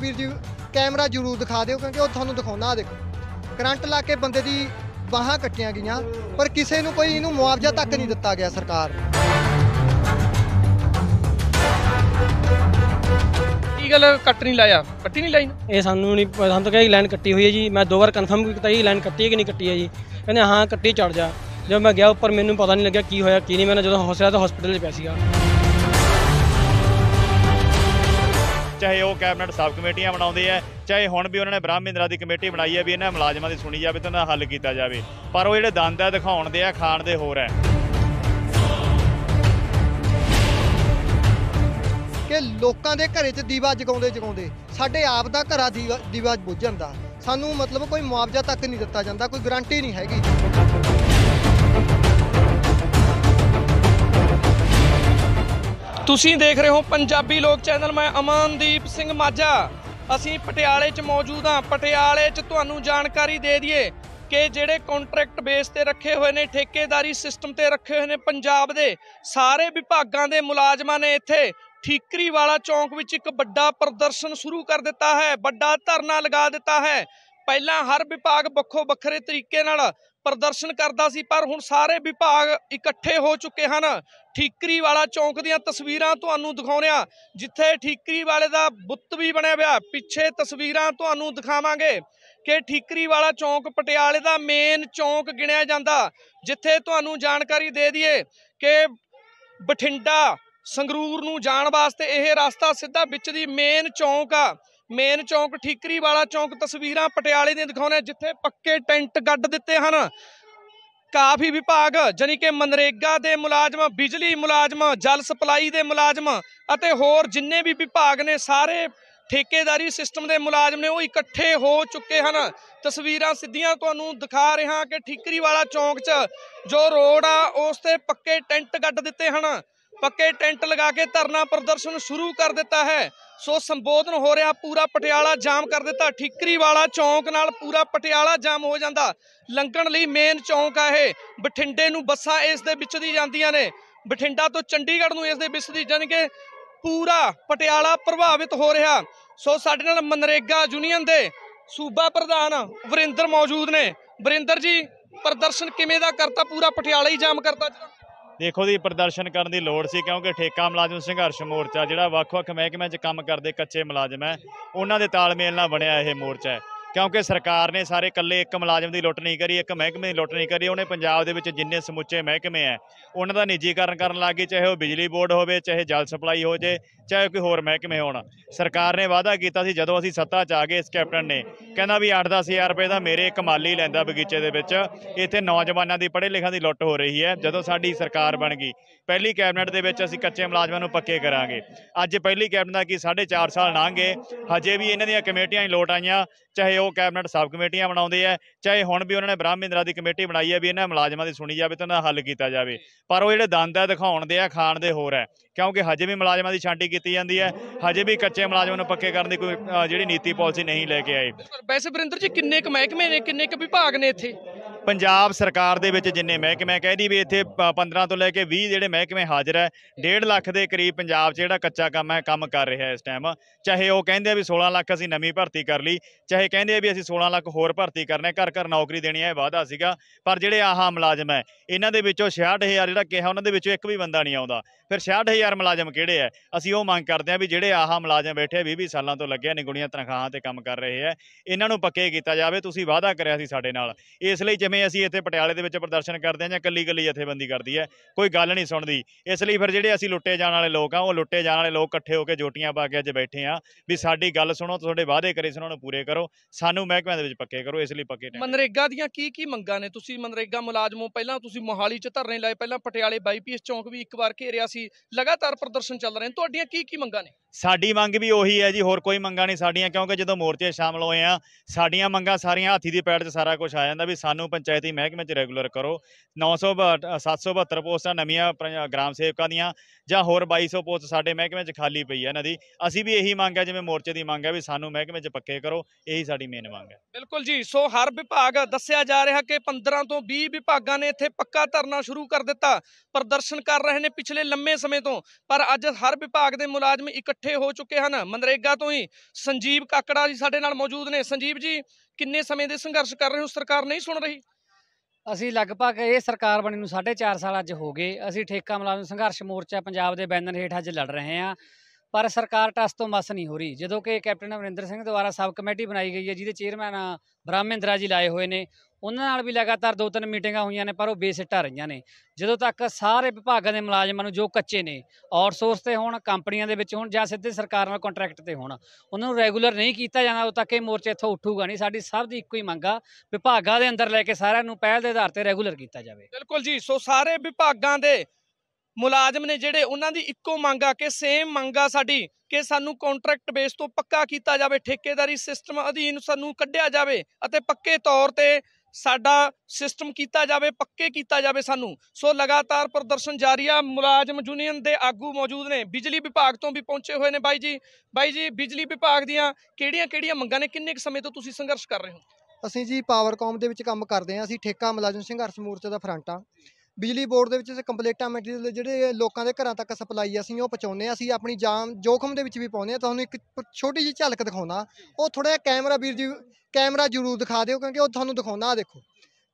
ਵੀਰ ਜੀ ਕੈਮਰਾ ਜ਼ਰੂਰ ਦਿਖਾ ਦਿਓ ਕਿਉਂਕਿ ਉਹ ਤੁਹਾਨੂੰ ਦਿਖਾਉਣਾ ਆ ਦੇਖੋ ਕਰੰਟ ਲਾ ਕੇ ਬੰਦੇ ਦੀ ਬਾਹਾਂ ਕੱਟੀਆਂ ਗਈਆਂ ਪਰ ਕਿਸੇ ਨੂੰ ਕੋਈ ਇਹਨੂੰ ਮੁਆਵਜ਼ਾ ਤੱਕ ਨਹੀਂ ਦਿੱਤਾ ਗਿਆ ਸਰਕਾਰ ਕੀ ਗੱਲ ਕੱਟ ਨਹੀਂ ਲਾਇਆ ਕੱਟੀ ਨਹੀਂ ਲਾਈ ਇਹ ਸਾਨੂੰ ਨਹੀਂ ਸਾਨੂੰ ਤਾਂ ਕਹੇ ਲਾਈਨ ਕੱਟੀ ਹੋਈ ਹੈ ਜੀ ਮੈਂ ਦੋ ਵਾਰ ਕਨਫਰਮ ਕੀਤਾ ਜੀ ਲਾਈਨ ਕੱਟੀ ਹੈ ਕਿ ਨਹੀਂ ਕੱਟੀ ਹੈ ਜੀ ਕਹਿੰਦੇ ਹਾਂ ਕੱਟੀ ਚੜ ਜਾ ਜਦੋਂ ਮੈਂ ਗਿਆ ਉੱਪਰ ਮੈਨੂੰ ਪਤਾ ਨਹੀਂ ਲੱਗਿਆ ਕੀ ਹੋਇਆ ਕੀ ਨਹੀਂ ਮੈਂ ਜਦੋਂ ਹੌਸਲਾ ਤਾਂ ਹਸਪੀਟਲ 'ਚ ਪਿਆ ਸੀਗਾ ਚਾਹੇ ਉਹ ਕੈਬਨਿਟ ਸਬ ਕਮੇਟੀਆਂ ਬਣਾਉਂਦੇ ਆ ਚਾਹੇ ਹੁਣ ਵੀ ਉਹਨਾਂ ਨੇ ਬ੍ਰਾਹਮਣ ਮਹਿੰਦਰਾ ਦੀ ਕਮੇਟੀ ਬਣਾਈ ਹੈ ਵੀ ਇਹਨਾਂ ਮੁਲਾਜ਼ਮਾਂ ਦੀ ਸੁਣੀ ਜਾਵੇ ਤੇ ਉਹਨਾਂ ਦਾ ਹੱਲ ਕੀਤਾ ਜਾਵੇ ਪਰ ਉਹ ਜਿਹੜੇ ਦੰਦ ਐ ਦਿਖਾਉਣ ਦੇ ਆ ਖਾਣ ਦੇ ਹੋਰ ਐ ਕਿ ਲੋਕਾਂ ਦੇ ਘਰੇ 'ਚ ਦੀਵਾ ਜਗਾਉਂਦੇ ਜਗਾਉਂਦੇ ਸਾਡੇ ਆਪ ਦਾ ਘਰਾ ਦੀਵਾ ਬੁੱਝਣ ਦਾ ਸਾਨੂੰ ਮਤਲਬ ਕੋਈ ਮੁਆਵਜ਼ਾ ਤੱਕ ਨਹੀਂ ਦਿੱਤਾ ਜਾਂਦਾ ਕੋਈ ਗਾਰੰਟੀ ਨਹੀਂ ਹੈਗੀ ਤੁਸੀਂ ਦੇਖ ਰਹੇ ਹੋ ਪੰਜਾਬੀ ਲੋਕ ਚੈਨਲ ਮੈਂ ਅਮਨਦੀਪ ਸਿੰਘ ਮਾਝਾ ਅਸੀਂ ਪਟਿਆਲੇ 'ਚ ਮੌਜੂਦ ਹਾਂ ਪਟਿਆਲੇ 'ਚ ਤੁਹਾਨੂੰ ਜਾਣਕਾਰੀ ਦੇ ਦਈਏ ਕਿ ਜਿਹੜੇ ਕੰਟਰੈਕਟ ਬੇਸ ਤੇ ਰੱਖੇ ਹੋਏ ਨੇ ਠੇਕੇਦਾਰੀ ਸਿਸਟਮ ਤੇ ਰੱਖੇ ਹੋਏ ਨੇ ਪੰਜਾਬ ਦੇ ਸਾਰੇ ਵਿਭਾਗਾਂ ਦੇ ਮੁਲਾਜ਼ਮਾਂ ਨੇ ਇੱਥੇ ਠੀਕਰੀ ਵਾਲਾ ਚੌਂਕ ਵਿੱਚ ਇੱਕ ਵੱਡਾ ਪ੍ਰਦਰਸ਼ਨ ਸ਼ੁਰੂ ਕਰ ਦਿੱਤਾ ਹੈ ਵੱਡਾ ਧਰਨਾ ਲਗਾ ਦਿੱਤਾ ਹੈ ਪਹਿਲਾਂ ਹਰ ਵਿਭਾਗ ਵੱਖੋ ਵੱਖਰੇ ਤਰੀਕੇ ਨਾਲ ਪ੍ਰਦਰਸ਼ਨ ਕਰਦਾ ਸੀ ਪਰ ਹੁਣ ਸਾਰੇ ਵਿਭਾਗ ਇਕੱਠੇ ਹੋ ਚੁੱਕੇ ਹਨ ਠੀਕਰੀ ਵਾਲਾ ਚੌਂਕ ਦੀਆਂ ਤਸਵੀਰਾਂ ਤੁਹਾਨੂੰ ਦਿਖਾਉਣਿਆ ਜਿੱਥੇ ਠੀਕਰੀ ਵਾਲੇ ਦਾ ਬੁੱਤ ਵੀ ਬਣਿਆ ਹੋਇਆ ਪਿੱਛੇ ਤਸਵੀਰਾਂ ਤੁਹਾਨੂੰ ਦਿਖਾਵਾਂਗੇ ਕਿ ਠੀਕਰੀ ਵਾਲਾ ਚੌਂਕ ਪਟਿਆਲੇ ਦਾ ਮੇਨ ਚੌਂਕ ਗਿਣਿਆ ਜਾਂਦਾ ਜਿੱਥੇ ਤੁਹਾਨੂੰ ਜਾਣਕਾਰੀ ਦੇ ਦਈਏ ਕਿ ਬਠਿੰਡਾ ਸੰਗਰੂਰ ਨੂੰ ਜਾਣ ਵਾਸਤੇ ਇਹ ਰਸਤਾ ਸਿੱਧਾ ਵਿੱਚ ਦੀ ਮੇਨ ਚੌਂਕ ਆ ਮੇਨ ਚੌਂਕ ਠੀਕਰੀ ਵਾਲਾ ਚੌਂਕ ਤਸਵੀਰਾਂ ਪਟਿਆਲੇ ਦੀਆਂ ਦਿਖਾਉਣੇ ਜਿੱਥੇ ਪੱਕੇ ਟੈਂਟ ਗੱਡ ਦਿੱਤੇ ਹਨ ਕਾਫੀ ਵਿਭਾਗ ਜਾਨੀ ਕਿ ਮਨਰੇਗਾ ਦੇ ਮੁਲਾਜ਼ਮ ਬਿਜਲੀ ਮੁਲਾਜ਼ਮ ਜਲ ਸਪਲਾਈ ਦੇ ਮੁਲਾਜ਼ਮ ਅਤੇ ਹੋਰ ਜਿੰਨੇ ਵੀ ਵਿਭਾਗ ਨੇ ਸਾਰੇ ਠੇਕੇਦਾਰੀ ਸਿਸਟਮ ਦੇ ਮੁਲਾਜ਼ਮ ਨੇ ਉਹ ਇਕੱਠੇ ਹੋ ਚੁੱਕੇ ਹਨ ਤਸਵੀਰਾਂ ਸਿੱਧੀਆਂ ਤੁਹਾਨੂੰ ਦਿਖਾ ਰਿਹਾ ਕਿ ਠੀਕਰੀ ਵਾਲਾ ਚੌਂਕ 'ਚ ਜੋ ਰੋਡ ਆ ਉਸ ਤੇ ਪੱਕੇ ਟੈਂਟ ਗੱਡ ਦਿੱਤੇ ਹਨ ਪੱਕੇ ਟੈਂਟ ਲਗਾ ਕੇ ਧਰਨਾ ਪ੍ਰਦਰਸ਼ਨ ਸ਼ੁਰੂ ਕਰ ਦਿੱਤਾ ਹੈ ਸੋ ਸੰਬੋਧਨ ਹੋ ਰਿਹਾ ਪੂਰਾ ਪਟਿਆਲਾ ਜਾਮ ਕਰ ਦਿੱਤਾ ਠਿਕਰੀ ਵਾਲਾ ਚੌਂਕ ਨਾਲ ਪੂਰਾ ਪਟਿਆਲਾ ਜਾਮ ਹੋ ਜਾਂਦਾ ਲੰਘਣ ਲਈ ਮੇਨ ਚੌਂਕ ਆ ਇਹ ਬਠਿੰਡੇ ਨੂੰ ਬੱਸਾਂ ਇਸ ਦੇ ਵਿੱਚ ਦੀ ਜਾਂਦੀਆਂ ਨੇ ਬਠਿੰਡਾ ਤੋਂ ਚੰਡੀਗੜ੍ਹ ਨੂੰ ਇਸ ਦੇ ਵਿੱਚ ਦੀ ਜਾਣ ਕੇ ਪੂਰਾ ਪਟਿਆਲਾ ਪ੍ਰਭਾਵਿਤ ਹੋ ਰਿਹਾ ਸੋ ਸਾਡੇ ਨਾਲ ਮਨਰੇਗਾ ਯੂਨੀਅਨ ਦੇ ਸੂਬਾ ਪ੍ਰਧਾਨ ਵਰਿੰਦਰ ਮੌਜੂਦ ਨੇ ਵਰਿੰਦਰ ਜੀ ਪ੍ਰਦਰਸ਼ਨ ਕਿਵੇਂ ਦਾ ਕਰਤਾ ਪੂਰਾ ਪਟਿਆਲਾ ਹੀ ਜਾਮ ਕਰਤਾ ਦੇਖੋ ਦੀ ਪ੍ਰਦਰਸ਼ਨ ਕਰਨ ਦੀ ਲੋੜ ਸੀ ਕਿਉਂਕਿ ਠੇਕਾ ਮੁਲਾਜ਼ਮ ਸੰਘਰਸ਼ ਮੋਰਚਾ ਜਿਹੜਾ ਵੱਖ-ਵੱਖ ਮਹਿਕਮਿਆਂ 'ਚ ਕੰਮ ਕਰਦੇ ਕੱਚੇ ਮੁਲਾਜ਼ਮ ਹੈ ਉਹਨਾਂ ਦੇ ਤਾਲਮੇਲ ਨਾਲ ਬਣਿਆ ਇਹ ਮੋਰਚਾ ਹੈ ਕਿਉਂਕਿ ਸਰਕਾਰ ਨੇ ਸਾਰੇ ਇਕੱਲੇ ਇੱਕ ਮੁਲਾਜ਼ਮ ਦੀ ਲੁੱਟ ਨਹੀਂ ਕਰੀ ਇੱਕ ਮਹਿਕਮੇ ਦੀ ਲੁੱਟ ਨਹੀਂ ਕਰੀ ਉਹਨੇ ਪੰਜਾਬ ਦੇ ਵਿੱਚ ਜਿੰਨੇ ਸਮੁੱਚੇ ਮਹਿਕਮੇ ਆ ਉਹਨਾਂ ਦਾ ਨਿੱਜੀਕਰਨ ਕਰਨ ਗਈ ਚਾਹੇ ਉਹ ਬਿਜਲੀ ਬੋਰਡ ਹੋਵੇ ਚਾਹੇ ਜਲ ਸਪਲਾਈ ਹੋ ਜੇ ਚਾਹੇ ਕੋਈ ਹੋਰ ਮਹਿਕਮੇ ਹੋਣ ਸਰਕਾਰ ਨੇ ਵਾਅਦਾ ਕੀਤਾ ਸੀ ਜਦੋਂ ਅਸੀਂ ਸੱਤਾ 'ਚ ਆ ਗਏ ਇਸ ਕੈਪਟਨ ਨੇ ਕਹਿੰਦਾ ਵੀ 8-10000 ਰੁਪਏ ਦਾ ਮੇਰੇ ਇੱਕ ਮਾਲੀ ਲੈਂਦਾ ਬਗੀਚੇ ਦੇ ਵਿੱਚ ਇੱਥੇ ਨੌਜਵਾਨਾਂ ਦੀ ਪੜ੍ਹੇ ਲਿਖਾਂ ਦੀ ਲੁੱਟ ਹੋ ਰਹੀ ਹੈ ਜਦੋਂ ਸਾਡੀ ਸਰਕਾਰ ਬਣ ਗਈ ਪਹਿਲੀ ਕੈਬਨਿਟ ਦੇ ਵਿੱਚ ਅਸੀਂ ਕੱਚੇ ਮੁਲਾਜ਼ਮਾਂ ਨੂੰ ਪੱਕੇ ਕਰਾਂਗੇ ਅੱਜ ਪਹਿਲੀ ਕੈਬਨਿਟ ਦਾ ਕੀ 4.5 ਸਾਲ ਲੰਘ ਗਏ ਹਜੇ ਵੀ ਇਹਨਾਂ ਦੀਆਂ ਕਮੇਟੀਆਂ ਹੀ ਲੋਟ ਆਈਆਂ ਚਾਹੇ ਉਹ ਕੈਬਨਿਟ ਸਬ ਕਮੇਟੀਆਂ ਬਣਾਉਂਦੇ ਆ ਚਾਹੇ ਹੁਣ ਵੀ ਉਹਨਾਂ ਨੇ ਬ੍ਰਾਹਮਿੰਦਰਾ ਦੀ ਕਮੇਟੀ ਬਣਾਈ ਹੈ ਵੀ ਇਹਨਾਂ ਮੁਲਾਜ਼ਮਾਂ ਦੀ ਸੁਣੀ ਜਾਵੇ ਤੇ ਉਹਨਾਂ ਦਾ ਹੱਲ ਕੀਤਾ ਜਾਵੇ ਪਰ ਉਹ ਜਿਹੜੇ ਦੰਦ ਆ ਦਿਖਾਉਣ ਦੇ ਆ ਖਾਣ ਦੇ ਹੋਰ ਹੈ ਕਿਉਂਕਿ ਹਜੇ ਵੀ ਮੁਲਾਜ਼ਮਾਂ ਦੀ ਛਾਂਟੀ ਕੀਤੀ ਜਾਂਦੀ ਹੈ ਹਜੇ ਵੀ ਕੱਚੇ ਮੁਲਾਜ਼ਮਾਂ ਨੂੰ ਪੱਕੇ ਕਰਨ ਦੀ ਕੋਈ ਜਿਹੜੀ ਨੀਤੀ ਪਾਲਿਸੀ ਨਹੀਂ ਲੈ ਕੇ ਆਏ ਵੈਸੇ ਵਰਿੰਦਰ ਜੀ ਕਿੰਨੇ ਕੁ ਮਹਿਕਮੇ ਨੇ ਕਿੰਨੇ ਕ ਵਿਭਾਗ ਨੇ ਇੱਥੇ ਪੰਜਾਬ ਸਰਕਾਰ ਦੇ ਵਿੱਚ ਜਿੰਨੇ ਮਹਿਕਮੇ ਕਹਿ ਦੀ ਵੀ ਇੱਥੇ 15 ਤੋਂ ਲੈ ਕੇ 20 ਜਿਹੜੇ ਮਹਿਕਮੇ ਹਾਜ਼ਰ ਹੈ 1.5 ਲੱਖ ਦੇ ਕਰੀਬ ਪੰਜਾਬ 'ਚ ਜਿਹੜਾ ਕੱਚਾ ਕੰਮ ਹੈ ਕੰਮ ਕਰ ਰਿਹਾ ਇਸ ਟਾਈਮ ਚਾਹੇ ਉਹ ਕਹਿੰਦੇ ਆ ਵੀ 16 ਲੱਖ ਅਸੀਂ ਨਵੀਂ ਭਰਤੀ ਕਰ ਲਈ ਚਾਹੇ ਕਹਿੰਦੇ ਆ ਵੀ ਅਸੀਂ 16 ਲੱਖ ਹੋਰ ਭਰਤੀ ਕਰਨੇ ਘਰ ਘਰ ਨੌਕਰੀ ਦੇਣੀ ਹੈ ਇਹ ਵਾਅਦਾ ਸੀਗਾ ਪਰ ਜਿਹੜੇ ਆਹਾ ਮੁਲਾਜ਼ਮ ਹੈ ਇਹਨਾਂ ਦੇ ਵਿੱਚੋਂ 66000 ਜਿਹੜਾ ਕਿਹਾ ਉਹਨਾਂ ਦੇ ਵਿੱਚੋਂ ਇੱਕ ਵੀ ਬੰਦਾ ਨਹੀਂ ਆਉਂਦਾ ਫਿਰ 66000 ਮੁਲਾਜ਼ਮ ਕਿਹੜੇ ਆ ਅਸੀਂ ਉਹ ਮੰਗ ਕਰਦੇ ਆ ਵੀ ਜਿਹੜੇ ਆਹਾ ਮੁਲਾਜ਼ਮ ਬੈਠੇ 20 20 ਸਾਲਾਂ ਤੋਂ ਨੇ ਗੁਣੀਆਂ ਤਨਖਾਹਾਂ ਤੇ ਕੰਮ ਕਰ ਰਹੇ ਆ ਇਹਨਾਂ ਨੂੰ ਪੱਕੇ ਕੀਤਾ ਜਾਵੇ ਤੁਸੀਂ ਵਾਅਦਾ ਕਰਿਆ ਸੀ ਸਾਡੇ ਨਾਲ ਇਸ ਲਈ ਜਿਵੇਂ ਜਿਵੇਂ ਅਸੀਂ ਇੱਥੇ ਪਟਿਆਲੇ ਦੇ ਵਿੱਚ ਪ੍ਰਦਰਸ਼ਨ ਕਰਦੇ ਆ ਜਾਂ ਕੱਲੀ ਕੱਲੀ ਜਥੇਬੰਦੀ ਕਰਦੀ ਹੈ ਕੋਈ ਗੱਲ ਨਹੀਂ ਸੁਣਦੀ ਇਸ ਲਈ ਫਿਰ ਜਿਹੜੇ ਅਸੀਂ ਲੁੱਟੇ ਜਾਣ ਵਾਲੇ ਲੋਕ ਆ ਉਹ ਲੁੱਟੇ ਜਾਣ ਵਾਲੇ ਲੋਕ ਇਕੱਠੇ ਹੋ ਕੇ ਜੋਟੀਆਂ ਪਾ ਕੇ ਅੱਜ ਬੈਠੇ ਆ ਵੀ ਸਾਡੀ ਗੱਲ ਸੁਣੋ ਤੁਹਾਡੇ ਵਾਅਦੇ ਕਰੇ ਸੁਣੋ ਨੂੰ ਪੂਰੇ ਕਰੋ ਸਾਨੂੰ ਮਹਿਕਮਿਆਂ ਦੇ ਵਿੱਚ ਪੱਕੇ ਕਰੋ ਇਸ ਲਈ ਪੱਕੇ ਮਨਰੇਗਾ ਦੀਆਂ ਕੀ ਕੀ ਮੰਗਾਂ ਨੇ ਤੁਸੀਂ ਮਨਰੇਗਾ ਮੁਲਾਜ਼ਮੋ ਪਹਿਲਾਂ ਤੁਸੀਂ ਮੋਹਾਲੀ 'ਚ ਧਰਨੇ ਲਾਏ ਪਹਿਲਾਂ ਪਟਿਆਲੇ ਬਾਈਪੀਐਸ ਚੌਂਕ ਵੀ ਇੱਕ ਵਾਰ ਘੇਰਿਆ ਸੀ ਲਗਾਤਾਰ ਪ੍ਰਦਰਸ਼ਨ ਚੱਲ ਰਹੇ ਨੇ ਤੁਹਾਡੀਆਂ ਕੀ ਕੀ ਮੰਗਾਂ ਨੇ ਸਾਡੀ ਮੰਗ ਵੀ ਉਹੀ ਹੈ ਜੀ ਹੋਰ ਕੋਈ ਮੰਗਾਂ ਨਹੀਂ ਸਾਡੀਆਂ ਕਿਉਂਕਿ ਜਦੋਂ ਮੋਰਚੇ ਸ਼ਾਮਲ ਹੋਏ ਆ ਸਾਡੀਆਂ ਮੰਗਾਂ ਸਾਰੀਆਂ ਹਾਥੀ ਦੀ ਪੈੜ 'ਚ ਸਾਰਾ ਕੁਝ ਆ ਜਾਂਦਾ ਵੀ ਸਾਨੂੰ ਪੰਚਾਇਤੀ ਮਹਿਕਮੇ 'ਚ ਰੈਗੂਲਰ ਕਰੋ 900 772 ਪੋਸਟਾਂ ਨਵੀਆਂ ਗ੍ਰਾਮ ਸੇਵਕਾਂ ਦੀਆਂ ਜਾਂ ਹੋਰ 2200 ਪੋਸਟ ਸਾਡੇ ਮਹਿਕਮੇ 'ਚ ਖਾਲੀ ਪਈ ਹੈ ਇਹਨਾਂ ਦੀ ਅਸੀਂ ਵੀ ਇਹੀ ਮੰਗ ਹੈ ਜਿਵੇਂ ਮੋਰਚੇ ਦੀ ਮੰਗ ਹੈ ਵੀ ਸਾਨੂੰ ਮਹਿਕਮੇ 'ਚ ਪੱਕੇ ਕਰੋ ਇਹੀ ਸਾਡੀ ਮੇਨ ਮੰਗ ਹੈ ਬਿਲਕੁਲ ਜੀ ਸੋ ਹਰ ਵਿਭਾਗ ਦੱਸਿਆ ਜਾ ਰਿਹਾ ਕਿ 15 ਤੋਂ 20 ਵਿਭਾਗਾਂ ਨੇ ਇੱਥੇ ਪੱਕਾ ਧਰਨਾ ਸ਼ੁਰੂ ਕਰ ਦਿੱਤਾ ਪ੍ਰਦਰਸ਼ਨ ਕਰ ਰਹੇ ਨੇ ਪਿਛਲੇ ਲੰਮੇ ਸਮੇਂ ਤੋਂ ਪਰ ਅੱਜ ਹਰ ਵਿਭਾਗ ਦੇ ਮੁਲਾਜ਼ਮ ਇਕੱਠੇ ਹੋ ਚੁੱਕੇ ਹਨ ਮਨਰੇਗਾ ਤੋਂ ਹੀ ਸੰਜੀਵ ਕਾਕੜਾ ਜੀ ਸਾਡੇ ਨਾਲ ਮੌਜੂਦ ਨੇ ਸੰਜੀਵ ਜੀ ਕਿੰਨੇ ਸਮੇਂ ਦੇ ਸੰਘਰਸ਼ ਕਰ ਰਹੇ ਹੋ ਸਰਕਾਰ ਨਹੀਂ ਸੁਣ ਰਹੀ ਅਸੀਂ ਲਗਭਗ ਇਹ ਸਰਕਾਰ ਬਣੀ ਨੂੰ 4.5 ਸਾਲ ਅੱਜ ਹੋ ਗਏ ਅਸੀਂ ਠੇਕਾ ਮਲਾਜ਼ਮ ਸੰਘਰਸ਼ ਮੋਰਚਾ ਪੰਜਾਬ ਦੇ ਬੈਨਰ ਹੇਠ ਅੱਜ ਲੜ ਰਹੇ ਹਾਂ ਪਰ ਸਰਕਾਰ ਟਸ ਤੋਂ ਮਸ ਨਹੀਂ ਹੋ ਰਹੀ ਜਦੋਂ ਕਿ ਕੈਪਟਨ ਅਮਰਿੰਦਰ ਸਿੰਘ ਦੁਆਰਾ ਸਬ ਕਮੇਟੀ ਬਣਾਈ ਗਈ ਹੈ ਜਿਹਦੇ ਚੇਅਰਮੈਨ ਬ੍ਰਾਹਮਿੰਦਰਾ ਜੀ ਲਾਏ ਹੋਏ ਨੇ ਉਹਨਾਂ ਨਾਲ ਵੀ ਲਗਾਤਾਰ ਦੋ ਤਿੰਨ ਮੀਟਿੰਗਾਂ ਹੋਈਆਂ ਨੇ ਪਰ ਉਹ ਬੇਸਿੱਟਾ ਰਹੀਆਂ ਨੇ ਜਦੋਂ ਤੱਕ ਸਾਰੇ ਵਿਭਾਗਾਂ ਦੇ ਮੁਲਾਜ਼ਮਾਂ ਨੂੰ ਜੋ ਕੱਚੇ ਨੇ ਆਊਟਸੋਰਸ ਤੇ ਹੋਣ ਕੰਪਨੀਆਂ ਦੇ ਵਿੱਚ ਹੋਣ ਜਾਂ ਸਿੱਧੇ ਸਰਕਾਰ ਨਾਲ ਕੰਟਰੈਕਟ ਤੇ ਹੋਣ ਉਹਨਾਂ ਨੂੰ ਰੈਗੂਲਰ ਨਹੀਂ ਕੀਤਾ ਜਾਂਦਾ ਉਹ ਤੱਕ ਇਹ ਮੋਰਚਾ ਇੱਥੋਂ ਉੱਠੂਗਾ ਨਹੀਂ ਸਾਡੀ ਸਭ ਦੀ ਇੱਕੋ ਹੀ ਮੰਗ ਆ ਵਿਭਾਗਾਂ ਦੇ ਅੰਦਰ ਲੈ ਕੇ ਸਾਰਿਆਂ ਨੂੰ ਪਹਿਲ ਦੇ ਆਧਾਰ ਤੇ ਰੈਗੂਲਰ ਕੀਤਾ ਜਾਵੇ ਬਿਲਕੁਲ ਜੀ ਸੋ ਸਾਰੇ ਵਿਭਾਗਾਂ ਦੇ ਮੁਲਾਜ਼ਮ ਨੇ ਜਿਹੜੇ ਉਹਨਾਂ ਦੀ ਇੱਕੋ ਮੰਗ ਆ ਕਿ ਸੇਮ ਮੰਗ ਆ ਸਾਡੀ ਕਿ ਸਾਨੂੰ ਕੰਟਰੈਕਟ ਬੇਸ ਤੋਂ ਪੱਕਾ ਕੀਤਾ ਜਾਵੇ ਠੇਕੇਦਾਰੀ ਸਿਸਟਮ ਅਧੀਨ ਸਾਨੂੰ ਕੱਢਿਆ ਜਾਵੇ ਅਤੇ ਪੱਕੇ ਤੌਰ ਤੇ ਸਾਡਾ ਸਿਸਟਮ ਕੀਤਾ ਜਾਵੇ ਪੱਕੇ ਕੀਤਾ ਜਾਵੇ ਸਾਨੂੰ ਸੋ ਲਗਾਤਾਰ ਪ੍ਰਦਰਸ਼ਨ ਜਾਰੀ ਆ ਮੁਲਾਜ਼ਮ ਯੂਨੀਅਨ ਦੇ ਆਗੂ ਮੌਜੂਦ ਨੇ ਬਿਜਲੀ ਵਿਭਾਗ ਤੋਂ ਵੀ ਪਹੁੰਚੇ ਹੋਏ ਨੇ ਬਾਈ ਜੀ ਬਾਈ ਜੀ ਬਿਜਲੀ ਵਿਭਾਗ ਦੀਆਂ ਕਿਹੜੀਆਂ-ਕਿਹੜੀਆਂ ਮੰਗਾਂ ਨੇ ਕਿੰਨੇ ਕੁ ਸਮੇਂ ਤੋਂ ਤੁਸੀਂ ਸੰਘਰਸ਼ ਕਰ ਰਹੇ ਹੋ ਅਸੀਂ ਜੀ ਪਾਵਰਕਾਮ ਦੇ ਵਿੱਚ ਕੰਮ ਕਰਦੇ ਹਾਂ ਅਸੀਂ ਠੇਕਾ ਮੁਲਾਜ਼ਮ ਸੰਘਰਸ਼ ਮੋਰਚੇ ਦਾ ਫਰੰਟ ਆ ਬਿਜਲੀ ਬੋਰਡ ਦੇ ਵਿੱਚ ਅਸੀਂ ਕੰਪਲੀਟਾ ਮਟੀਰੀਅਲ ਜਿਹੜੇ ਲੋਕਾਂ ਦੇ ਘਰਾਂ ਤੱਕ ਸਪਲਾਈ ਅਸੀਂ ਉਹ ਪਹੁੰਚਾਉਂਦੇ ਆ ਅਸੀਂ ਆਪਣੀ ਜਾਨ ਜੋਖਮ ਦੇ ਵਿੱਚ ਵੀ ਪਾਉਂਦੇ ਆ ਤੁਹਾਨੂੰ ਇੱਕ ਛੋਟੀ ਜਿਹੀ ਝਲਕ ਦਿਖਾਉਣਾ ਉਹ ਥੋੜਾ ਜਿਹਾ ਕੈਮਰਾ ਵੀਰ ਜੀ ਕੈਮਰਾ ਜ਼ਰੂਰ ਦਿਖਾ ਦਿਓ ਕਿਉਂਕਿ ਉਹ ਤੁਹਾਨੂੰ ਦਿਖਾਉਣਾ ਆ ਦੇਖੋ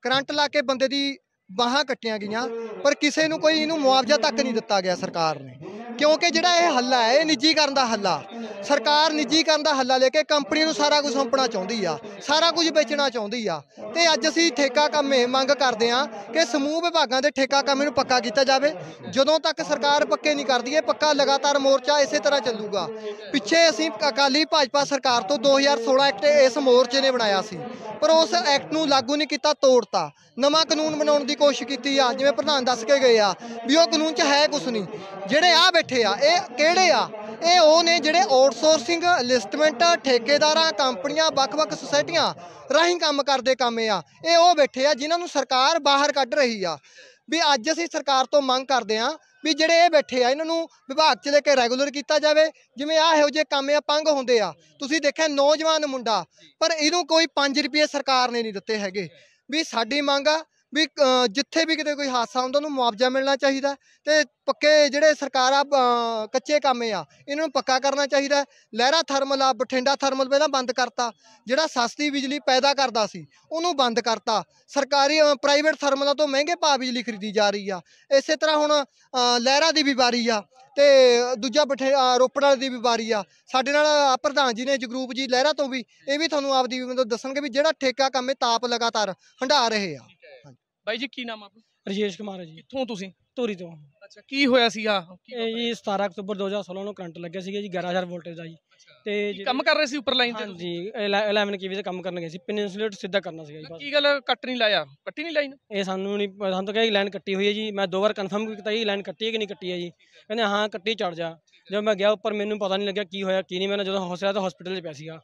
ਕਰੰਟ ਲਾ ਕੇ ਬੰਦੇ ਦੀ ਬਾਹਾਂ ਕੱਟੀਆਂ ਗਈਆਂ ਪਰ ਕਿਸੇ ਨੂੰ ਕੋਈ ਇਹਨੂੰ ਮੁਆਵਜ਼ਾ ਤੱਕ ਨਹੀਂ ਦਿੱਤਾ ਗਿਆ ਸਰਕਾਰ ਨੇ ਕਿਉਂਕਿ ਜਿਹੜਾ ਇਹ ਹੱਲਾ ਹੈ ਇਹ ਨਿੱਜੀਕਰਨ ਦਾ ਹੱਲਾ ਸਰਕਾਰ ਨਿੱਜੀਕਰਨ ਦਾ ਹੱਲਾ ਲੈ ਕੇ ਕੰਪਨੀ ਨੂੰ ਸਾਰਾ ਕੁਝ ਸੌਂਪਣਾ ਚਾਹੁੰਦੀ ਆ ਸਾਰਾ ਕੁਝ ਵੇਚਣਾ ਚਾਹੁੰਦੀ ਆ ਤੇ ਅੱਜ ਅਸੀਂ ਠੇਕਾ ਕੰਮ ਇਹ ਮੰਗ ਕਰਦੇ ਆ ਕਿ ਸਮੂਹ ਵਿਭਾਗਾਂ ਦੇ ਠੇਕਾ ਕੰਮ ਇਹਨੂੰ ਪੱਕਾ ਕੀਤਾ ਜਾਵੇ ਜਦੋਂ ਤੱਕ ਸਰਕਾਰ ਪੱਕੇ ਨਹੀਂ ਕਰਦੀ ਇਹ ਪੱਕਾ ਲਗਾਤਾਰ ਮੋਰਚਾ ਇਸੇ ਤਰ੍ਹਾਂ ਚੱਲੂਗਾ ਪਿੱਛੇ ਅਸੀਂ ਅਕਾਲੀ ਭਾਜਪਾ ਸਰਕਾਰ ਤੋਂ 2016 ਐਕਟ ਇਸ ਮੋਰਚੇ ਨੇ ਬਣਾਇਆ ਸੀ ਪਰ ਉਸ ਐਕਟ ਨੂੰ ਲਾਗੂ ਨਹੀਂ ਕੀਤਾ ਤੋੜਤਾ ਨਵਾਂ ਕਾਨੂੰਨ ਬਣਾਉਣ ਦੀ ਕੋਸ਼ਿਸ਼ ਕੀਤੀ ਆ ਜਿਵੇਂ ਪ੍ਰਧਾਨ ਦੱਸ ਕੇ ਗਏ ਆ ਵੀ ਉਹ ਕਾਨੂੰਨ 'ਚ ਹੈ ਕੁਛ ਨਹੀਂ ਜਿਹੜੇ ਆ ਬੈਠੇ ਆ ਇਹ ਕਿਹੜੇ ਆ ਇਹ ਉਹ ਨੇ ਜਿਹੜੇ ਆਊਟਸੋਰਸਿੰਗ ਲਿਸਟਮੈਂਟ ਠੇਕੇਦਾਰਾਂ ਕੰਪਨੀਆਂ ਵੱਖ-ਵੱਖ ਸੁਸਾਇਟੀਆਂ ਰਾਹੀਂ ਕੰਮ ਕਰਦੇ ਕੰਮੇ ਆ ਇਹ ਉਹ ਬੈਠੇ ਆ ਜਿਨ੍ਹਾਂ ਨੂੰ ਸਰਕਾਰ ਬਾਹਰ ਕੱਢ ਰਹੀ ਆ ਵੀ ਅੱਜ ਅਸੀਂ ਸਰਕਾਰ ਤੋਂ ਮੰਗ ਕਰਦੇ ਆ ਵੀ ਜਿਹੜੇ ਇਹ ਬੈਠੇ ਆ ਇਹਨਾਂ ਨੂੰ ਵਿਭਾਗ ਚ ਲੈ ਕੇ ਰੈਗੂਲਰ ਕੀਤਾ ਜਾਵੇ ਜਿਵੇਂ ਆ ਇਹੋ ਜਿਹੇ ਕੰਮ ਆ ਪੰਗ ਹੁੰਦੇ ਆ ਤੁਸੀਂ ਦੇਖਿਆ ਨੌਜਵਾਨ ਮੁੰਡਾ ਪਰ ਇਹਨੂੰ ਕੋਈ 5 ਰੁਪਏ ਸਰਕਾਰ ਨੇ ਨਹੀਂ ਦਿੱਤੇ ਹੈਗੇ ਵੀ ਸਾਡੀ ਮੰਗ ਆ ਵੀ ਜਿੱਥੇ ਵੀ ਕਿਤੇ ਕੋਈ ਹਾਦਸਾ ਹੁੰਦਾ ਉਹਨੂੰ ਮੁਆਵਜ਼ਾ ਮਿਲਣਾ ਚਾਹੀਦਾ ਤੇ ਪੱਕੇ ਜਿਹੜੇ ਸਰਕਾਰ ਆ ਕੱਚੇ ਕਾਮੇ ਆ ਇਹਨਾਂ ਨੂੰ ਪੱਕਾ ਕਰਨਾ ਚਾਹੀਦਾ ਲਹਿਰਾ ਥਰਮਲ ਆ ਬਠਿੰਡਾ ਥਰਮਲ ਪਹਿਲਾਂ ਬੰਦ ਕਰਤਾ ਜਿਹੜਾ ਸਸਤੀ ਬਿਜਲੀ ਪੈਦਾ ਕਰਦਾ ਸੀ ਉਹਨੂੰ ਬੰਦ ਕਰਤਾ ਸਰਕਾਰੀ ਪ੍ਰਾਈਵੇਟ ਥਰਮਲਾਂ ਤੋਂ ਮਹਿੰਗੇ ਭਾਅ ਬਿਜਲੀ ਖਰੀਦੀ ਜਾ ਰਹੀ ਆ ਇਸੇ ਤਰ੍ਹਾਂ ਹੁਣ ਲਹਿਰਾ ਦੀ ਵੀ ਵਾਰੀ ਆ ਤੇ ਦੂਜਾ ਬਠੇ ਰੋਪੜ ਵਾਲੇ ਦੀ ਵੀ ਵਾਰੀ ਆ ਸਾਡੇ ਨਾਲ ਪ੍ਰਧਾਨ ਜੀ ਨੇ ਜਗਰੂਪ ਜੀ ਲਹਿਰਾ ਤੋਂ ਵੀ ਇਹ ਵੀ ਤੁਹਾਨੂੰ ਆਪਦੀ ਮਤਲਬ ਦੱਸਣਗੇ ਵੀ ਜਿਹੜਾ ਠੇਕਾ ਕੰਮੇ ਤਾਪ ਲਗਾਤਾਰ ਹੰਡਾ ਰਹੇ ਆ ਬਾਈ ਜੀ ਕੀ ਨਾਮ ਆ ਆਪਣਾ ਰਜੇਸ਼ ਕੁਮਾਰ ਜੀ ਕਿੱਥੋਂ ਤੁਸੀਂ ਧੂਰੀ ਤੋਂ ਅੱਛਾ ਕੀ ਹੋਇਆ ਸੀ ਆ ਇਹ ਜੀ 17 ਅਕਤੂਬਰ 2016 ਨੂੰ ਕਰੰਟ ਲੱਗਿਆ ਸੀਗਾ ਜੀ 11000 ਵੋਲਟੇਜ ਦਾ ਜੀ ਤੇ ਕੰਮ ਕਰ ਰਹੇ ਸੀ ਉੱਪਰ ਲਾਈਨ ਤੇ ਜੀ 11 ਕੇਵੀ ਤੇ ਕੰਮ ਕਰਨ ਗਏ ਸੀ ਇਨਸੂਲੇਟ ਸਿੱਧਾ ਕਰਨਾ ਸੀਗਾ ਜੀ ਬਸ ਕੀ ਗੱਲ ਕੱਟ ਨਹੀਂ ਲਾਇਆ ਕੱਟੀ ਨਹੀਂ ਲਾਈਨ ਇਹ ਸਾਨੂੰ ਨਹੀਂ ਸਾਨੂੰ ਤਾਂ ਕਿਹਾ ਲਾਈਨ ਕੱਟੀ ਹੋਈ ਹੈ ਜੀ ਮੈਂ ਦੋ ਵਾਰ ਕਨਫਰਮ ਕੀਤਾ ਜੀ ਲਾਈਨ ਕੱਟੀ ਹੈ ਕਿ ਨਹੀਂ ਕੱਟੀ ਹੈ ਜੀ ਕਹਿੰਦੇ ਹਾਂ ਕੱਟੀ ਚੜ ਜਾ ਜਦੋਂ ਮੈਂ ਗਿਆ ਉੱਪਰ ਮੈਨੂੰ ਪਤਾ ਨਹੀਂ ਲੱਗਿਆ ਕੀ ਹੋਇਆ ਕੀ ਨਹੀਂ ਮੈਂ ਜਦੋਂ ਹੌਸਲਾ ਤਾਂ ਹਸਪੀਟਲ 'ਚ ਪਿਆ ਸੀਗਾ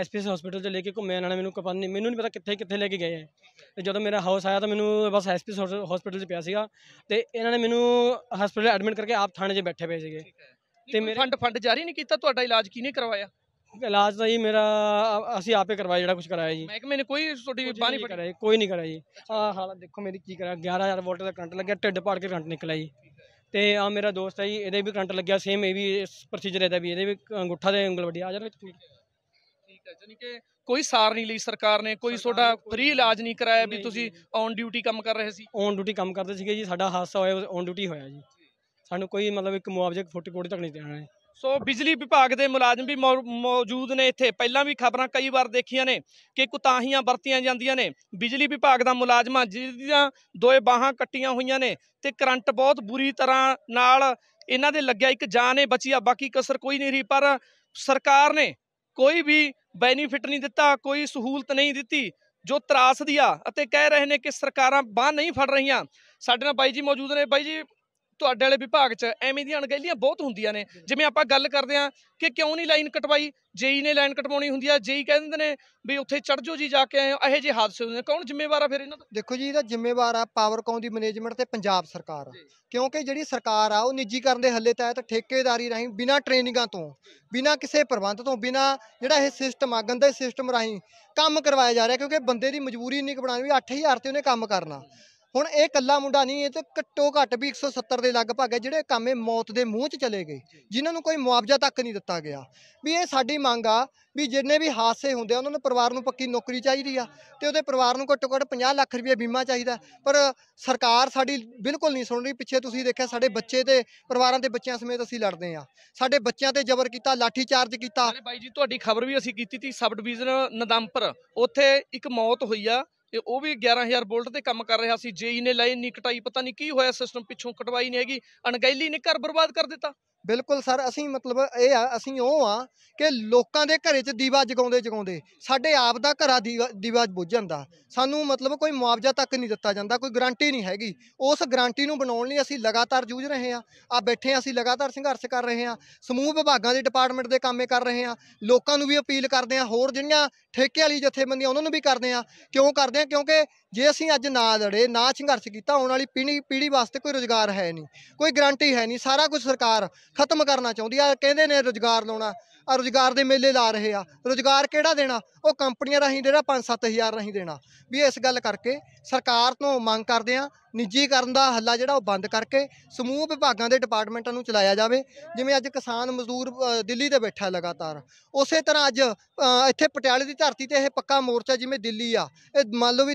ਐਸਪੀਐਸ ਹਸਪੀਟਲ 'ਚ ਲੈ ਕੇ ਘੁੰਮਿਆ ਇਹਨਾਂ ਨੇ ਮੈਨੂੰ ਪਤਾ ਨਹੀਂ ਮੈਨੂੰ ਨਹੀਂ ਪਤਾ ਕਿੱਥੇ ਕਿੱਥੇ ਲੈ ਕੇ ਗਏ ਹੈ ਤੇ ਜਦੋਂ ਮੇਰਾ ਹਾਊਸ ਆਇਆ ਤਾਂ ਮੈਨੂੰ ਬਸ ਐਸਪੀਐਸ ਹਸਪੀਟਲ 'ਚ ਪਿਆ ਸੀਗਾ ਤੇ ਇਹਨਾਂ ਨੇ ਮੈਨੂੰ ਹਸਪੀਟਲ ਐਡਮਿਟ ਕਰਕੇ ਆਪ ਥਾਣੇ 'ਚ ਬੈਠੇ ਪਏ ਸੀਗੇ ਤੇ ਮੇਰੇ ਫੰਡ ਫੰਡ ਜਾਰੀ ਨਹੀਂ ਕੀਤਾ ਤੁਹਾਡਾ ਇਲਾਜ ਕਿਨੇ ਕਰਵਾਇਆ ਇਲਾਜ ਤਾਂ ਜੀ ਮੇਰਾ ਅਸੀਂ ਆਪੇ ਕਰਵਾਇਆ ਜਿਹੜਾ ਕੁਝ ਕਰਾਇਆ ਜੀ ਮਹਿਕਮੇ ਨੇ ਕੋਈ ਤੁਹਾਡੀ ਬਾਹ ਨਹੀਂ ਕਰਾਇਆ ਕੋਈ ਨਹੀਂ ਕਰਾਇਆ ਜੀ ਆ ਹਾਲਾ ਦੇਖੋ ਮੇਰੀ ਕੀ ਕਰਾ 11000 ਵੋਲਟ ਦਾ ਕਰੰਟ ਲੱਗਿਆ ਢਿੱਡ ਪਾੜ ਕੇ ਕਰੰਟ ਨਿਕਲਿਆ ਜੀ ਤੇ ਆ ਮੇਰਾ ਦੋਸਤ ਹੈ ਜੀ ਇਹਦੇ ਵੀ ਕਰੰਟ ਲੱਗਿਆ ਸੇਮ ਇਹ ਵੀ ਪ੍ਰੋਸੀਜਰ ਇਹਦਾ ਵੀ ਇਹਦੇ ਵੀ ਅੰਗੂਠਾ ਦੇ ਉਂਗਲ ਵੱਡੀ ਆ ਜਾ ਵਿੱਚ ਜਾਨੀ ਕਿ ਕੋਈ ਸਾਰ ਨਹੀਂ ਲਈ ਸਰਕਾਰ ਨੇ ਕੋਈ ਤੁਹਾਡਾ ਫ੍ਰੀ ਇਲਾਜ ਨਹੀਂ ਕਰਾਇਆ ਵੀ ਤੁਸੀਂ ਔਨ ਡਿਊਟੀ ਕੰਮ ਕਰ ਰਹੇ ਸੀ ਔਨ ਡਿਊਟੀ ਕੰਮ ਕਰਦੇ ਸੀਗੇ ਜੀ ਸਾਡਾ ਹਾਦਸਾ ਹੋਇਆ ਔਨ ਡਿਊਟੀ ਹੋਇਆ ਜੀ ਸਾਨੂੰ ਕੋਈ ਮਤਲਬ ਇੱਕ ਮੁਆਵਜ਼ੇ ਫੁੱਟ ਕੋੜੇ ਤੱਕ ਨਹੀਂ ਦੇਣਾ ਸੋ ਬਿਜਲੀ ਵਿਭਾਗ ਦੇ ਮੁਲਾਜ਼ਮ ਵੀ ਮੌਜੂਦ ਨੇ ਇੱਥੇ ਪਹਿਲਾਂ ਵੀ ਖਬਰਾਂ ਕਈ ਵਾਰ ਦੇਖੀਆਂ ਨੇ ਕਿ ਕੁਤਾਹੀਆਂ ਵਰਤੀਆਂ ਜਾਂਦੀਆਂ ਨੇ ਬਿਜਲੀ ਵਿਭਾਗ ਦਾ ਮੁਲਾਜ਼ਮ ਜਿਹਦੀਆਂ ਦੋਏ ਬਾਹਾਂ ਕੱਟੀਆਂ ਹੋਈਆਂ ਨੇ ਤੇ ਕਰੰਟ ਬਹੁਤ ਬੁਰੀ ਤਰ੍ਹਾਂ ਨਾਲ ਇਹਨਾਂ ਦੇ ਲੱਗਿਆ ਇੱਕ ਜਾਨ ਹੈ ਬਚੀ ਆ ਬਾਕੀ ਕਸਰ ਕੋਈ ਨਹੀਂ ਰਹੀ ਪਰ ਸਰਕਾਰ ਨੇ ਕੋਈ ਵੀ ਬੈਨੀਫਿਟ ਨਹੀਂ ਦਿੱਤਾ ਕੋਈ ਸਹੂਲਤ ਨਹੀਂ ਦਿੱਤੀ ਜੋ ਤਰਾਸਦੀ ਆ ਅਤੇ ਕਹਿ ਰਹੇ ਨੇ ਕਿ ਸਰਕਾਰਾਂ ਬਾਹ ਨਹੀਂ ਫੜ ਰਹੀਆਂ ਸਾਡੇ ਨਾਲ ਬਾਈ ਜੀ ਮੌਜੂਦ ਨੇ ਬਾਈ ਜੀ ਤੁਹਾਡੇ ਵਾਲੇ ਵਿਭਾਗ 'ਚ ਐਵੇਂ ਦੀਆਂ ਅਣਗਹਿਲੀਆਂ ਬਹੁਤ ਹੁੰਦੀਆਂ ਨੇ ਜਿਵੇਂ ਆਪਾਂ ਗੱਲ ਕਰਦੇ ਆ ਕਿ ਕਿਉਂ ਨਹੀਂ ਲਾਈਨ ਕਟਵਾਈ ਜੇਈ ਨੇ ਲਾਈਨ ਕਟਵਾਉਣੀ ਹੁੰਦੀ ਆ ਜੇਈ ਕਹਿ ਦਿੰਦੇ ਨੇ ਵੀ ਉੱਥੇ ਚੜ ਜਾਓ ਜੀ ਜਾ ਕੇ ਆਏ ਇਹੋ ਜਿਹੇ ਹਾਦਸੇ ਹੁੰਦੇ ਕੌਣ ਜ਼ਿੰਮੇਵਾਰ ਆ ਫਿਰ ਇਹਨਾਂ ਦਾ ਦੇਖੋ ਜੀ ਇਹਦਾ ਜ਼ਿੰਮੇਵਾਰ ਆ ਪਾਵਰਕੌਮ ਦੀ ਮੈਨੇਜਮੈਂਟ ਤੇ ਪੰਜਾਬ ਸਰਕਾਰ ਕਿਉਂਕਿ ਜਿਹੜੀ ਸਰਕਾਰ ਆ ਉਹ ਨਿੱਜੀਕਰਨ ਦੇ ਹੱਲੇ ਤਹਿਤ ਠੇਕੇਦਾਰੀ ਰਾਹੀਂ ਬਿਨਾ ਟ੍ਰੇਨਿੰਗਾਂ ਤੋਂ ਬਿਨਾ ਕਿਸੇ ਪ੍ਰਬੰਧ ਤੋਂ ਬਿਨਾ ਜਿਹੜਾ ਇਹ ਸਿਸਟਮ ਆ ਗੰਦੇ ਸਿਸਟਮ ਰਾਹੀਂ ਕੰਮ ਕਰਵਾਇਆ ਜਾ ਰਿਹਾ ਕਿਉਂਕਿ ਬੰਦੇ ਦੀ ਮਜਬੂਰੀ ਨਹੀਂ ਬਣਾਉਣੀ 8000 ਤੇ ਉਹਨੇ ਕੰਮ ਕਰਨਾ ਹੁਣ ਇਹ ਕੱਲਾ ਮੁੰਡਾ ਨਹੀਂ ਇਹ ਤੇ ਘੱਟੋ ਘੱਟ ਵੀ 170 ਦੇ ਲਗਭਗ ਹੈ ਜਿਹੜੇ ਕਾਮੇ ਮੌਤ ਦੇ ਮੂੰਹ 'ਚ ਚਲੇ ਗਏ ਜਿਨ੍ਹਾਂ ਨੂੰ ਕੋਈ ਮੁਆਵਜ਼ਾ ਤੱਕ ਨਹੀਂ ਦਿੱਤਾ ਗਿਆ ਵੀ ਇਹ ਸਾਡੀ ਮੰਗ ਆ ਵੀ ਜਿੰਨੇ ਵੀ ਹਾਦਸੇ ਹੁੰਦੇ ਆ ਉਹਨਾਂ ਨੂੰ ਪਰਿਵਾਰ ਨੂੰ ਪੱਕੀ ਨੌਕਰੀ ਚਾਹੀਦੀ ਆ ਤੇ ਉਹਦੇ ਪਰਿਵਾਰ ਨੂੰ ਘੱਟੋ ਘੱਟ 50 ਲੱਖ ਰੁਪਏ ਬੀਮਾ ਚਾਹੀਦਾ ਪਰ ਸਰਕਾਰ ਸਾਡੀ ਬਿਲਕੁਲ ਨਹੀਂ ਸੁਣ ਰਹੀ ਪਿੱਛੇ ਤੁਸੀਂ ਦੇਖਿਆ ਸਾਡੇ ਬੱਚੇ ਤੇ ਪਰਿਵਾਰਾਂ ਦੇ ਬੱਚਿਆਂ ਸਮੇਤ ਅਸੀਂ ਲੜਦੇ ਆ ਸਾਡੇ ਬੱਚਿਆਂ ਤੇ ਜ਼ਬਰ ਕੀਤਾ ਲਾਠੀ ਚਾਰਜ ਕੀਤਾ ਬਾਈ ਜੀ ਤੁਹਾਡੀ ਖਬਰ ਵੀ ਅਸੀਂ ਕੀਤੀ ਸੀ ਸਬ ਡਿਵੀਜ਼ਨ ਨਦੰਪਰ ਉੱਥੇ ਇੱਕ ਮੌਤ ਹੋਈ ਆ ਤੇ ਉਹ ਵੀ 11000 ਬੋਲਟ ਤੇ ਕੰਮ ਕਰ ਰਿਹਾ ਸੀ ਜੇਈ ਨੇ ਲਾਈਨ ਨਹੀਂ ਕਟਾਈ ਪਤਾ ਨਹੀਂ ਕੀ ਹੋਇਆ ਸਿਸਟਮ ਪਿੱਛੋਂ ਕਟਵਾਈ ਨਹੀਂ ਹੈਗੀ ਅਣਗੈਲੀ ਨੇ ਘਰ ਬਰਬਾਦ ਕਰ ਦਿੱਤਾ ਬਿਲਕੁਲ ਸਰ ਅਸੀਂ ਮਤਲਬ ਇਹ ਆ ਅਸੀਂ ਉਹ ਆ ਕਿ ਲੋਕਾਂ ਦੇ ਘਰੇ 'ਚ ਦੀਵਾ ਜਗਾਉਂਦੇ ਜਗਾਉਂਦੇ ਸਾਡੇ ਆਪ ਦਾ ਘਰਾ ਦੀਵਾ ਦੀਵਾ ਬੁੱਝ ਜਾਂਦਾ ਸਾਨੂੰ ਮਤਲਬ ਕੋਈ ਮੁਆਵਜ਼ਾ ਤੱਕ ਨਹੀਂ ਦਿੱਤਾ ਜਾਂਦਾ ਕੋਈ ਗਰੰਟੀ ਨਹੀਂ ਹੈਗੀ ਉਸ ਗਰੰਟੀ ਨੂੰ ਬਣਾਉਣ ਲਈ ਅਸੀਂ ਲਗਾਤਾਰ ਜੂਝ ਰਹੇ ਆ ਆ ਬੈਠੇ ਆ ਅਸੀਂ ਲਗਾਤਾਰ ਸੰਘਰਸ਼ ਕਰ ਰਹੇ ਆ ਸਮੂਹ ਵਿਭਾਗਾਂ ਦੇ ਡਿਪਾਰਟਮੈਂਟ ਦੇ ਕੰਮੇ ਕਰ ਰਹੇ ਆ ਲੋਕਾਂ ਨੂੰ ਵੀ ਅਪੀਲ ਕਰਦੇ ਆ ਹੋਰ ਜਿਹੜੀਆਂ ਠੇਕੇ ਵਾਲੀ ਜਥੇਬੰਦੀਆਂ ਉਹਨਾਂ ਨੂੰ ਵੀ ਕਰਦੇ ਆ ਕਿਉਂ ਕਰਦੇ ਆ ਕਿਉਂਕਿ ਜੇ ਅਸੀਂ ਅੱਜ ਨਾ ਲੜੇ ਨਾ ਸੰਘਰਸ਼ ਕੀਤਾ ਆਉਣ ਵਾਲੀ ਪੀੜ੍ਹੀ ਪੀੜ੍ਹੀ ਵਾਸਤੇ ਕੋਈ ਰੋਜ਼ਗਾਰ ਹੈ ਨਹੀਂ ਕੋਈ ਗਰੰਟੀ ਹੈ ਨਹੀਂ ਸਾਰਾ ਕੁਝ ਸਰਕਾਰ ਖਤਮ ਕਰਨਾ ਚਾਹੁੰਦੀ ਆ ਕਹਿੰਦੇ ਨੇ ਰੋਜ਼ਗਾਰ ਲਾਉਣਾ ਆ ਰੋਜ਼ਗਾਰ ਦੇ ਮੇਲੇ ਲਾ ਰਹੇ ਆ ਰੋਜ਼ਗਾਰ ਕਿਹੜਾ ਦੇਣਾ ਉਹ ਕੰਪਨੀਆਂ ਰਾਹੀਂ ਜਿਹੜਾ 5-7000 ਰਾਹੀਂ ਦੇਣਾ ਵੀ ਇਸ ਗੱਲ ਕਰਕੇ ਸਰਕਾਰ ਤੋਂ ਮੰਗ ਕਰਦੇ ਆ ਨਿੱਜੀਕਰਨ ਦਾ ਹੱਲਾ ਜਿਹੜਾ ਉਹ ਬੰਦ ਕਰਕੇ ਸਮੂਹ ਵਿਭਾਗਾਂ ਦੇ ਡਿਪਾਰਟਮੈਂਟਾਂ ਨੂੰ ਚਲਾਇਆ ਜਾਵੇ ਜਿਵੇਂ ਅੱਜ ਕਿਸਾਨ ਮਜ਼ਦੂਰ ਦਿੱਲੀ ਤੇ ਬੈਠਾ ਲਗਾਤਾਰ ਉਸੇ ਤਰ੍ਹਾਂ ਅੱਜ ਇੱਥੇ ਪਟਿਆਲੇ ਦੀ ਧਰਤੀ ਤੇ ਇਹ ਪੱਕਾ ਮੋਰਚਾ ਜਿਵੇਂ ਦਿੱਲੀ ਆ ਇਹ ਮੰਨ ਲਓ ਵੀ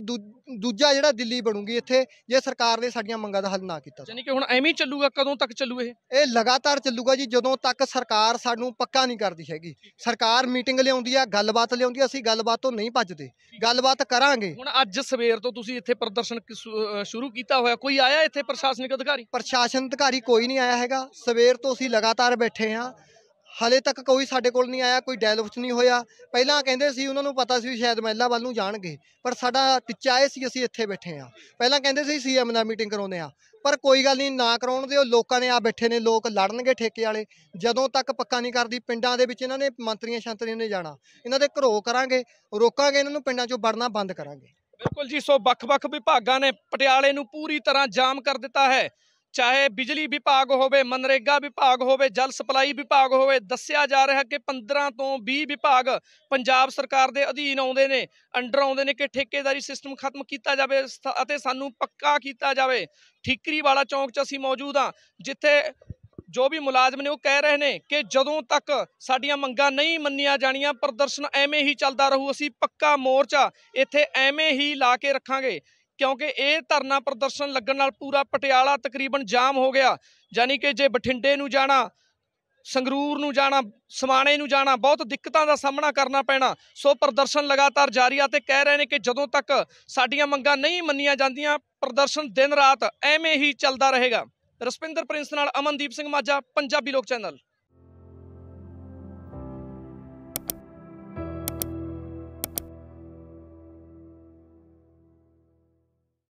ਦੂਜਾ ਜਿਹੜਾ ਦਿੱਲੀ ਬਣੂਗੀ ਇੱਥੇ ਜੇ ਸਰਕਾਰ ਨੇ ਸਾਡੀਆਂ ਮੰਗਾਂ ਦਾ ਹੱਲ ਨਾ ਕੀਤਾ ਯਾਨੀ ਕਿ ਹੁਣ ਐਵੇਂ ਚੱਲੂਗਾ ਕਦੋਂ ਤੱਕ ਚੱਲੂ ਇਹ ਇਹ ਲਗਾਤਾਰ ਚੱਲੂਗਾ ਜੀ ਜਦੋਂ ਤੱਕ ਸਰਕਾਰ ਸਾਨੂੰ ਪੱਕਾ ਨਹੀਂ ਕਰਦੀ ਦੀ ਹੈਗੀ ਸਰਕਾਰ ਮੀਟਿੰਗ ਲਿਆਉਂਦੀ ਆ ਗੱਲਬਾਤ ਲਿਆਉਂਦੀ ਆ ਅਸੀਂ ਗੱਲਬਾਤ ਤੋਂ ਨਹੀਂ ਭੱਜਦੇ ਗੱਲਬਾਤ ਕਰਾਂਗੇ ਹੁਣ ਅੱਜ ਸਵੇਰ ਤੋਂ ਤੁਸੀਂ ਇੱਥੇ ਪ੍ਰਦਰਸ਼ਨ ਸ਼ੁਰੂ ਕੀਤਾ ਹੋਇਆ ਕੋਈ ਆਇਆ ਇੱਥੇ ਪ੍ਰਸ਼ਾਸਨਿਕ ਅਧਿਕਾਰੀ ਪ੍ਰਸ਼ਾਸਨ ਅਧਿਕਾਰੀ ਕੋਈ ਨਹੀਂ ਆਇਆ ਹੈਗਾ ਸਵੇਰ ਤੋਂ ਅਸੀਂ ਲਗਾਤਾਰ ਬੈਠੇ ਆ ਹਲੇ ਤੱਕ ਕੋਈ ਸਾਡੇ ਕੋਲ ਨਹੀਂ ਆਇਆ ਕੋਈ ਡਾਇਲੌਗਸ ਨਹੀਂ ਹੋਇਆ ਪਹਿਲਾਂ ਕਹਿੰਦੇ ਸੀ ਉਹਨਾਂ ਨੂੰ ਪਤਾ ਸੀ ਸ਼ਾਇਦ ਮਹਿਲਾ ਵੱਲ ਨੂੰ ਜਾਣਗੇ ਪਰ ਸਾਡਾ ਟਿੱਚਾ ਇਹ ਸੀ ਅਸੀਂ ਇੱਥੇ ਬੈਠੇ ਆ ਪਹਿਲਾਂ ਕਹਿੰਦੇ ਸੀ ਸੀਐਮ ਨਾਲ ਮੀਟਿੰਗ ਕਰਾਉਂਦੇ ਆ ਪਰ ਕੋਈ ਗੱਲ ਨਹੀਂ ਨਾ ਕਰਾਉਣ ਦਿਓ ਲੋਕਾਂ ਨੇ ਆ ਬੈਠੇ ਨੇ ਲੋਕ ਲੜਨਗੇ ਠੇਕੇ ਵਾਲੇ ਜਦੋਂ ਤੱਕ ਪੱਕਾ ਨਹੀਂ ਕਰਦੀ ਪਿੰਡਾਂ ਦੇ ਵਿੱਚ ਇਹਨਾਂ ਨੇ ਮੰਤਰੀਆਂ ਸ਼ੰਤਰੀਆਂ ਨੇ ਜਾਣਾ ਇਹਨਾਂ ਦੇ ਘਰੋ ਕਰਾਂਗੇ ਰੋਕਾਂਗੇ ਇਹਨਾਂ ਨੂੰ ਪਿੰਡਾਂ 'ਚੋਂ ਵੜਨਾ ਬੰਦ ਕਰਾਂਗੇ ਬਿਲਕੁਲ ਜੀ ਸੋ ਵੱਖ-ਵੱਖ ਵਿਭਾਗਾਂ ਨੇ ਪਟਿਆਲੇ ਨੂੰ ਪੂਰੀ ਤਰ੍ਹਾਂ ਜਾਮ ਕਰ ਦਿੱਤਾ ਹੈ ਚਾਹੇ ਬਿਜਲੀ ਵਿਭਾਗ ਹੋਵੇ ਮਨਰੇਗਾ ਵਿਭਾਗ ਹੋਵੇ ਜਲ ਸਪਲਾਈ ਵਿਭਾਗ ਹੋਵੇ ਦੱਸਿਆ ਜਾ ਰਿਹਾ ਕਿ 15 ਤੋਂ 20 ਵਿਭਾਗ ਪੰਜਾਬ ਸਰਕਾਰ ਦੇ ਅਧੀਨ ਆਉਂਦੇ ਨੇ ਅੰਡਰ ਆਉਂਦੇ ਨੇ ਕਿ ਠੇਕੇਦਾਰੀ ਸਿਸਟਮ ਖਤਮ ਕੀਤਾ ਜਾਵੇ ਅਤੇ ਸਾਨੂੰ ਪੱਕਾ ਕੀਤਾ ਜਾਵੇ ਠਿਕਰੀ ਵਾਲਾ ਚੌਂਕ 'ਚ ਅਸੀਂ ਮੌਜੂਦ ਆ ਜਿੱਥੇ ਜੋ ਵੀ ਮੁਲਾਜ਼ਮ ਨੇ ਉਹ ਕਹਿ ਰਹੇ ਨੇ ਕਿ ਜਦੋਂ ਤੱਕ ਸਾਡੀਆਂ ਮੰਗਾਂ ਨਹੀਂ ਮੰਨੀਆਂ ਜਾਣੀਆਂ ਪ੍ਰਦਰਸ਼ਨ ਐਵੇਂ ਹੀ ਚੱਲਦਾ ਰਹੂ ਅਸੀਂ ਪੱਕਾ ਮੋਰਚਾ ਇੱਥੇ ਐਵੇਂ ਹੀ ਲਾ ਕੇ ਰੱਖਾਂਗੇ ਕਿਉਂਕਿ ਇਹ ਧਰਨਾ ਪ੍ਰਦਰਸ਼ਨ ਲੱਗਣ ਨਾਲ ਪੂਰਾ ਪਟਿਆਲਾ ਤਕਰੀਬਨ ਜਾਮ ਹੋ ਗਿਆ ਯਾਨੀ ਕਿ ਜੇ ਬਠਿੰਡੇ ਨੂੰ ਜਾਣਾ ਸੰਗਰੂਰ ਨੂੰ ਜਾਣਾ ਸਮਾਣੇ ਨੂੰ ਜਾਣਾ ਬਹੁਤ ਦਿੱਕਤਾਂ ਦਾ ਸਾਹਮਣਾ ਕਰਨਾ ਪੈਣਾ ਸੋ ਪ੍ਰਦਰਸ਼ਨ ਲਗਾਤਾਰ ਜਾਰੀ ਆ ਤੇ ਕਹਿ ਰਹੇ ਨੇ ਕਿ ਜਦੋਂ ਤੱਕ ਸਾਡੀਆਂ ਮੰਗਾਂ ਨਹੀਂ ਮੰਨੀਆਂ ਜਾਂਦੀਆਂ ਪ੍ਰਦਰਸ਼ਨ ਦਿਨ ਰਾਤ ਐਵੇਂ ਹੀ ਚੱਲਦਾ ਰਹੇਗਾ ਰਸਪਿੰਦਰ ਪ੍ਰਿੰਸ ਨਾਲ ਅਮਨਦੀਪ ਸਿੰਘ ਮਾਝਾ ਪੰਜਾਬੀ ਲੋਕ ਚੈਨਲ